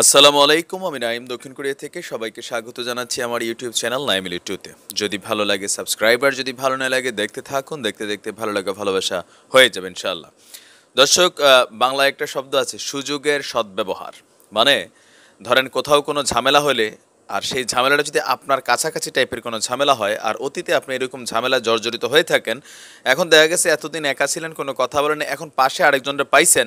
আসসালামু আলাইকুম আমি নাইম দক্ষিণ কোরিয়া থেকে সবাইকে স্বাগত জানাচ্ছি আমার ইউটিউব চ্যানেল নাইম টুতে যদি ভালো লাগে সাবস্ক্রাইবার যদি ভালো না লাগে দেখতে থাকুন দেখতে দেখতে ভালো লাগা ভালোবাসা হয়ে যাবে ইনশাল্লাহ দর্শক বাংলায় একটা শব্দ আছে সুযোগের সদ্ব্যবহার মানে ধরেন কোথাও কোনো ঝামেলা হলে আর সেই ঝামেলাটা যদি আপনার কাছাকাছি টাইপের কোনো ঝামেলা হয় আর অতীতে আপনি এরকম ঝামেলা জর্জরিত হয়ে থাকেন এখন দেখা গেছে এতদিন একা ছিলেন কোনো কথা বলেন এখন পাশে আরেকজনরা পাইছেন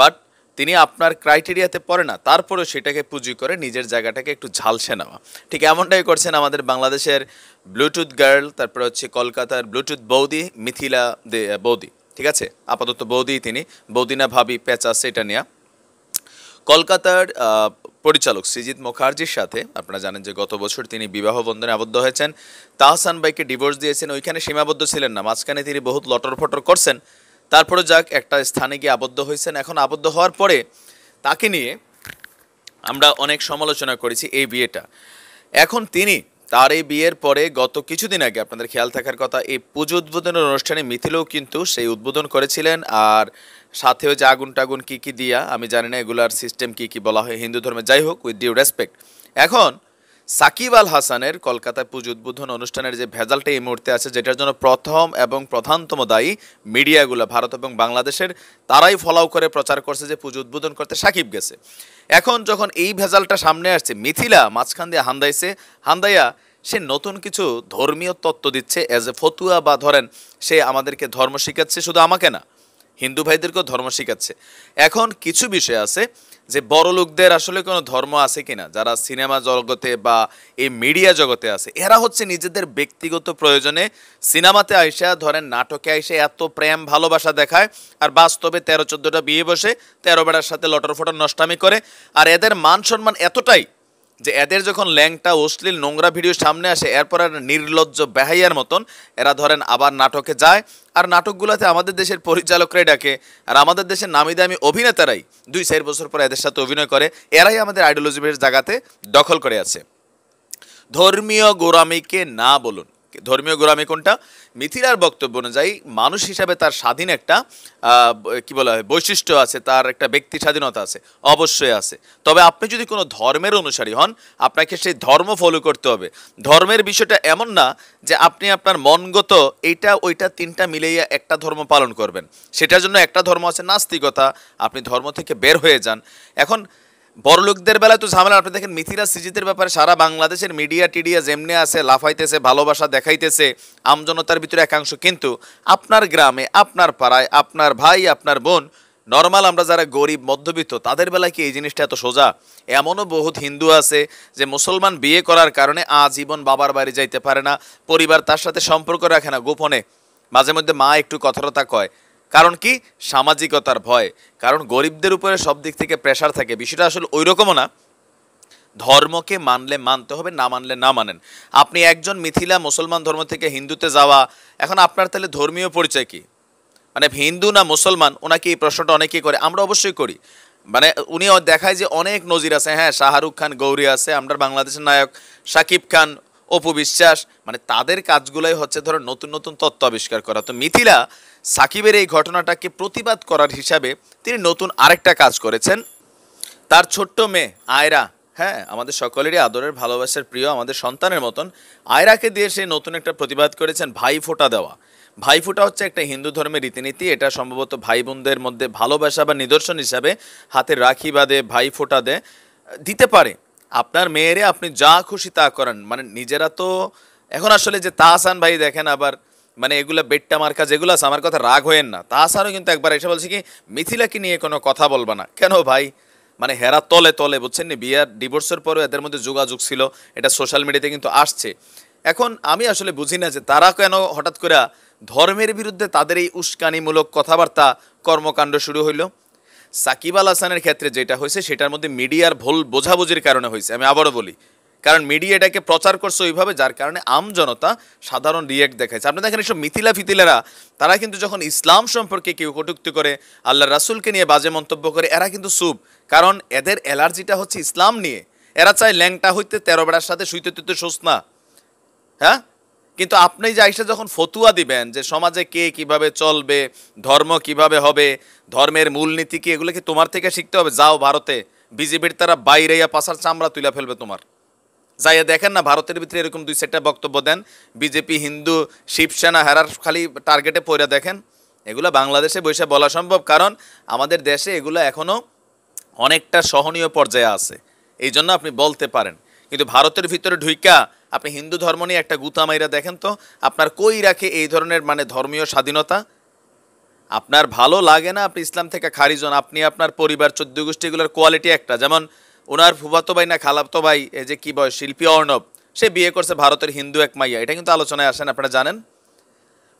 বাট তিনি আপনার ক্রাইটেরিয়াতে পড়ে না তারপরেও সেটাকে পুঁজি করে নিজের জায়গাটাকে একটু ঝালসে নেওয়া ঠিক এমনটাই করছেন আমাদের বাংলাদেশের ব্লুটুথ গার্ল তারপরে হচ্ছে কলকাতার ব্লুটুথ বৌদি মিথিলা দে বৌদি ঠিক আছে আপাতত বৌদি তিনি বৌদি না ভাবি পেঁচা সেটা নিয়ে কলকাতার পরিচালক শ্রীজিৎ মুখার্জির সাথে আপনারা জানেন যে গত বছর তিনি বিবাহ বন্ধনে আবদ্ধ হয়েছেন তাহসান বাইকে ডিভোর্স দিয়েছেন ওইখানে সীমাবদ্ধ ছিলেন না মাঝখানে তিনি বহুত লটর ফটর করছেন তারপরে যাক একটা স্থানে গিয়ে আবদ্ধ হয়েছেন এখন আবদ্ধ হওয়ার পরে তাকে নিয়ে আমরা অনেক সমালোচনা করেছি এই বিয়েটা এখন তিনি তার এই বিয়ের পরে গত কিছুদিন আগে আপনাদের খেয়াল থাকার কথা এই পুজো উদ্বোধনের অনুষ্ঠানে মিথিলেও কিন্তু সেই উদ্বোধন করেছিলেন আর সাথেও যে আগুন টাগুন কী কী দিয়া আমি জানি না এগুলার সিস্টেম কী কী বলা হয় হিন্দু ধর্মে যাই হোক উইথ ডিউ রেসপেক্ট এখন সাকিব আল হাসানের কলকাতায় পুজো উদ্বোধন অনুষ্ঠানের যে ভেজালটা এই মুহূর্তে আছে যেটার জন্য প্রথম এবং প্রধানতম দায়ী মিডিয়াগুলো ভারত এবং বাংলাদেশের তারাই ফলাও করে প্রচার করছে যে পুজো উদ্বোধন করতে সাকিব গেছে এখন যখন এই ভেজালটা সামনে আসছে মিথিলা মাঝখান দিয়ে হান্দাইছে হান্দাইয়া সে নতুন কিছু ধর্মীয় তত্ত্ব দিচ্ছে এজ এ ফতুয়া বা ধরেন সে আমাদেরকে ধর্ম শিখাচ্ছে শুধু আমাকে না হিন্দু ভাইদেরকেও ধর্ম শিখাচ্ছে এখন কিছু বিষয় আছে যে বড় লোকদের আসলে কোনো ধর্ম আছে কিনা যারা সিনেমা জগতে বা এই মিডিয়া জগতে আছে এরা হচ্ছে নিজেদের ব্যক্তিগত প্রয়োজনে সিনেমাতে আইসা ধরেন নাটকে আইসা এত প্রেম ভালোবাসা দেখায় আর বাস্তবে তেরো চোদ্দোটা বিয়ে বসে তেরো বেড়ার সাথে লটর ফটর নষ্টামি করে আর এদের মান সম্মান এতটাই যে এদের যখন ল্যাংটা অশ্লীল নোংরা ভিডিও সামনে আসে এরপর আর নির্লজ্জ বেহাইয়ার মতন এরা ধরেন আবার নাটকে যায় আর নাটকগুলোতে আমাদের দেশের পরিচালকরাই ডাকে আর আমাদের দেশের নামি দামি অভিনেতারাই দুই চার বছর পর এদের সাথে অভিনয় করে এরাই আমাদের আইডিওলজি জায়গাতে দখল করে আছে ধর্মীয় গোরামিকে না বলুন ধর্মীয় গোরামি কোনটা মিথিলার বক্তব্য অনুযায়ী মানুষ হিসাবে তার স্বাধীন একটা কি বলা হয় বৈশিষ্ট্য আছে তার একটা ব্যক্তি স্বাধীনতা আছে অবশ্যই আছে তবে আপনি যদি কোনো ধর্মের অনুসারী হন আপনাকে সেই ধর্ম ফলো করতে হবে ধর্মের বিষয়টা এমন না যে আপনি আপনার মনগত এইটা ওইটা তিনটা মিলেইয়া একটা ধর্ম পালন করবেন সেটার জন্য একটা ধর্ম আছে নাস্তিকতা আপনি ধর্ম থেকে বের হয়ে যান এখন বড়লোকদের বেলায় তো ঝামেলা আপনি দেখেন মিথিরা সিজিতের ব্যাপারে সারা বাংলাদেশের মিডিয়া টিডিয়া যেমনি আছে লাফাইতেছে ভালোবাসা দেখাইতেছে আমজনতার ভিতরে একাংশ কিন্তু আপনার গ্রামে আপনার পাড়ায় আপনার ভাই আপনার বোন নর্মাল আমরা যারা গরিব মধ্যবিত্ত তাদের বেলায় কি এই জিনিসটা এত সোজা এমনও বহুত হিন্দু আছে যে মুসলমান বিয়ে করার কারণে আজীবন বাবার বাড়ি যাইতে পারে না পরিবার তার সাথে সম্পর্ক রাখে না গোপনে মাঝে মধ্যে মা একটু কথরতা কয় কারণ কি সামাজিকতার ভয় কারণ গরিবদের উপরে সব দিক থেকে প্রেশার থাকে বিষয়টা আসলে ওই রকমও না ধর্মকে মানলে মানতে হবে না মানলে না মানেন আপনি একজন মিথিলা মুসলমান ধর্ম থেকে হিন্দুতে যাওয়া এখন আপনার তাহলে ধর্মীয় পরিচয় কি মানে হিন্দু না মুসলমান ওনাকে এই প্রশ্নটা অনেকেই করে আমরা অবশ্যই করি মানে উনি দেখায় যে অনেক নজির আছে হ্যাঁ শাহরুখ খান গৌরী আছে আমরা বাংলাদেশের নায়ক সাকিব খান অপু বিশ্বাস মানে তাদের কাজগুলোই হচ্ছে ধরো নতুন নতুন তত্ত্ব আবিষ্কার করা তো মিথিলা সাকিবের এই ঘটনাটাকে প্রতিবাদ করার হিসাবে তিনি নতুন আরেকটা কাজ করেছেন তার ছোট্ট মেয়ে আয়রা হ্যাঁ আমাদের সকলেরই আদরের ভালোবাসার প্রিয় আমাদের সন্তানের মতন আয়রাকে দিয়ে সে নতুন একটা প্রতিবাদ করেছেন ভাই ফোটা দেওয়া ভাইফোঁটা হচ্ছে একটা হিন্দু ধর্মের রীতিনীতি এটা সম্ভবত ভাই বোনদের মধ্যে ভালোবাসা বা নিদর্শন হিসাবে হাতে রাখি বাদে ভাই ফোঁটা দে দিতে পারে আপনার মেয়েরে আপনি যা খুশি তা করেন মানে নিজেরা তো এখন আসলে যে তাহসান ভাই দেখেন আবার মানে এগুলো বেট্টা কাজ এগুলো আছে আমার কথা রাগ হয়েন না তাছাড়াও কিন্তু একবার এসে বলছি কি মিথিলাকে নিয়ে কোনো কথা বলবা না কেন ভাই মানে হেরা তলে তলে বুঝছেন নি বিয়ার ডিভোর্সের পরেও এদের মধ্যে যোগাযোগ ছিল এটা সোশ্যাল মিডিয়াতে কিন্তু আসছে এখন আমি আসলে বুঝি না যে তারা কেন হঠাৎ করে ধর্মের বিরুদ্ধে তাদের এই উস্কানিমূলক কথাবার্তা কর্মকাণ্ড শুরু হইলো সাকিব আল হাসানের ক্ষেত্রে যেটা হয়েছে সেটার মধ্যে মিডিয়ার ভুল বোঝাবুঝির কারণে হয়েছে আমি আবারও বলি কারণ মিডিয়া এটাকে প্রচার করছে ওইভাবে যার কারণে আমজনতা সাধারণ রিয়েক্ট দেখাচ্ছে আপনি দেখেন এইসব মিথিলা ফিতিলারা তারা কিন্তু যখন ইসলাম সম্পর্কে কেউ কটুক্তি করে আল্লাহ রাসুলকে নিয়ে বাজে মন্তব্য করে এরা কিন্তু সুপ কারণ এদের অ্যালার্জিটা হচ্ছে ইসলাম নিয়ে এরা চায় ল্যাংটা হইতে তেরো বেড়ার সাথে শুইতে তুইতে শোস না হ্যাঁ কিন্তু আপনি যে আইসা যখন ফতুয়া দিবেন যে সমাজে কে কিভাবে চলবে ধর্ম কিভাবে হবে ধর্মের মূলনীতি কি এগুলো কি তোমার থেকে শিখতে হবে যাও ভারতে বিজেপির তারা বাইরে পাশার চামড়া তুলে ফেলবে তোমার যাইয়া দেখেন না ভারতের ভিতরে এরকম দুই চারটা বক্তব্য দেন বিজেপি হিন্দু শিবসেনা হেরার খালি টার্গেটে পড়ে দেখেন এগুলো বাংলাদেশে বসে বলা সম্ভব কারণ আমাদের দেশে এগুলো এখনও অনেকটা সহনীয় পর্যায়ে আছে এই জন্য আপনি বলতে পারেন কিন্তু ভারতের ভিতরে ঢুইকা আপনি হিন্দু ধর্ম নিয়ে একটা গুতামাইরা দেখেন তো আপনার কই রাখে এই ধরনের মানে ধর্মীয় স্বাধীনতা আপনার ভালো লাগে না আপনি ইসলাম থেকে খারিজন আপনি আপনার পরিবার চোদ্দ গোষ্ঠীগুলোর কোয়ালিটি একটা যেমন ওনার ফুবাতো ভাই না খালাপতো ভাই এই যে কি বয় শিল্পী অর্ণব সে বিয়ে করছে ভারতের হিন্দু এক মাইয়া এটা কিন্তু আলোচনায় আসেন আপনারা জানেন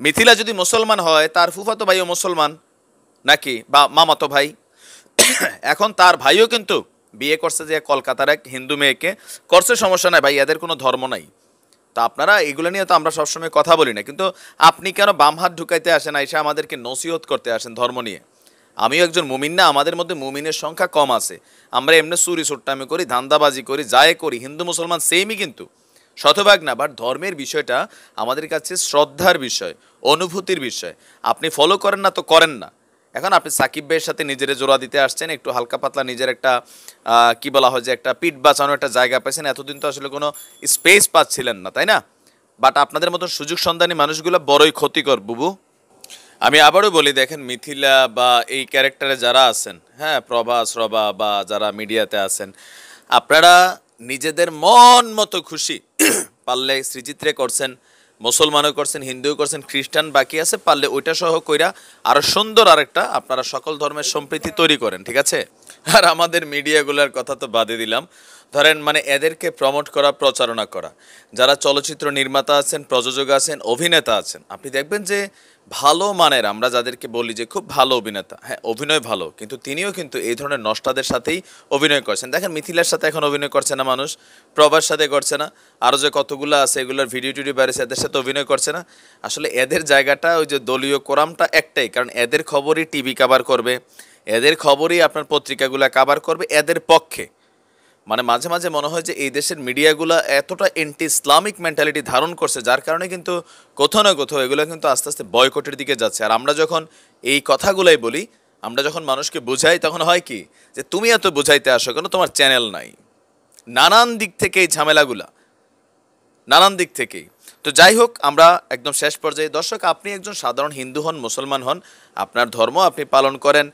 মিথিলা যদি মুসলমান হয় তার ফুফাতো ভাইও মুসলমান নাকি বা মামাতো ভাই এখন তার ভাইও কিন্তু বিয়ে করছে যে কলকাতার এক হিন্দু মেয়েকে করছে সমস্যা নাই ভাই এদের কোনো ধর্ম নাই তো আপনারা এগুলো নিয়ে তো আমরা সবসময় কথা বলি না কিন্তু আপনি কেন বাম হাত ঢুকাইতে আসেন আইসা আমাদেরকে নসিহত করতে আসেন ধর্ম নিয়ে আমিও একজন মুমিন না আমাদের মধ্যে মুমিনের সংখ্যা কম আছে আমরা এমনি চুরি সুট্টামি করি ধান্দাবাজি করি যাই করি হিন্দু মুসলমান সেমই কিন্তু শতভাগ না বাট ধর্মের বিষয়টা আমাদের কাছে শ্রদ্ধার বিষয় অনুভূতির বিষয় আপনি ফলো করেন না তো করেন না এখন আপনি সাকিব ভাইয়ের সাথে নিজের জোড়া দিতে আসছেন একটু হালকা পাতলা নিজের একটা কি বলা হয় যে একটা পিঠ বাঁচানো একটা জায়গা পাইছেন এতদিন তো আসলে কোনো স্পেস পাচ্ছিলেন না তাই না বাট আপনাদের মতো সুযোগ সন্ধানী মানুষগুলো বড়ই ক্ষতিকর বুবু আমি আবারও বলি দেখেন মিথিলা বা এই ক্যারেক্টারে যারা আছেন হ্যাঁ প্রভা শ্রভা বা যারা মিডিয়াতে আছেন আপনারা নিজেদের মন মতো খুশি পারলে শ্রীজিত্রে করছেন মুসলমানও করছেন হিন্দুও করছেন খ্রিস্টান বাকি আছে পারলে ওইটা সহ কইরা আরও সুন্দর আরেকটা আপনারা সকল ধর্মের সম্প্রীতি তৈরি করেন ঠিক আছে আর আমাদের মিডিয়াগুলোর কথা তো বাদে দিলাম ধরেন মানে এদেরকে প্রমোট করা প্রচারণা করা যারা চলচ্চিত্র নির্মাতা আছেন প্রযোজক আছেন অভিনেতা আছেন আপনি দেখবেন যে ভালো মানের আমরা যাদেরকে বলি যে খুব ভালো অভিনেতা হ্যাঁ অভিনয় ভালো কিন্তু তিনিও কিন্তু এই ধরনের নষ্টাদের সাথেই অভিনয় করছেন দেখেন মিথিলার সাথে এখন অভিনয় করছে না মানুষ প্রভার সাথে করছে না আরও যে কতগুলো আছে এগুলোর ভিডিও টিডিও বাইরেছে এদের সাথে অভিনয় করছে না আসলে এদের জায়গাটা ওই যে দলীয় কোরামটা একটাই কারণ এদের খবরই টিভি কাবার করবে এদের খবরই আপনার পত্রিকাগুলো কাবার করবে এদের পক্ষে মানে মাঝে মাঝে মনে হয় যে এই দেশের মিডিয়াগুলো এতটা এন্টি ইসলামিক মেন্টালিটি ধারণ করছে যার কারণে কিন্তু কোথাও না কোথাও এগুলো কিন্তু আস্তে আস্তে বয়কটের দিকে যাচ্ছে আর আমরা যখন এই কথাগুলোই বলি আমরা যখন মানুষকে বোঝাই তখন হয় কি যে তুমি এত বুঝাইতে আসো কেন তোমার চ্যানেল নাই নানান দিক থেকে এই ঝামেলাগুলা নানান দিক থেকেই তো যাই হোক আমরা একদম শেষ পর্যায়ে দর্শক আপনি একজন সাধারণ হিন্দু হন মুসলমান হন আপনার ধর্ম আপনি পালন করেন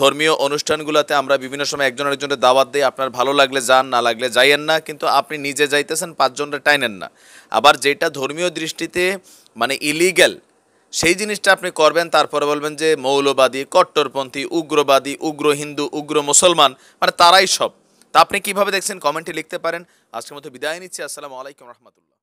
ধর্মীয় অনুষ্ঠানগুলোতে আমরা বিভিন্ন সময় একজন আরেকজনের দাওয়াত দিই আপনার ভালো লাগলে যান না লাগলে যাইয়েন না কিন্তু আপনি নিজে যাইতেছেন পাঁচজনরা টাইনেন না আবার যেটা ধর্মীয় দৃষ্টিতে মানে ইলিগ্যাল সেই জিনিসটা আপনি করবেন তারপরে বলবেন যে মৌলবাদী কট্টরপন্থী উগ্রবাদী উগ্র হিন্দু উগ্র মুসলমান মানে তারাই সব তা আপনি কীভাবে দেখছেন কমেন্টে লিখতে পারেন আজকের মতো বিদায় নিচ্ছি আসসালামু আলাইকুম রহমতুল্লাহ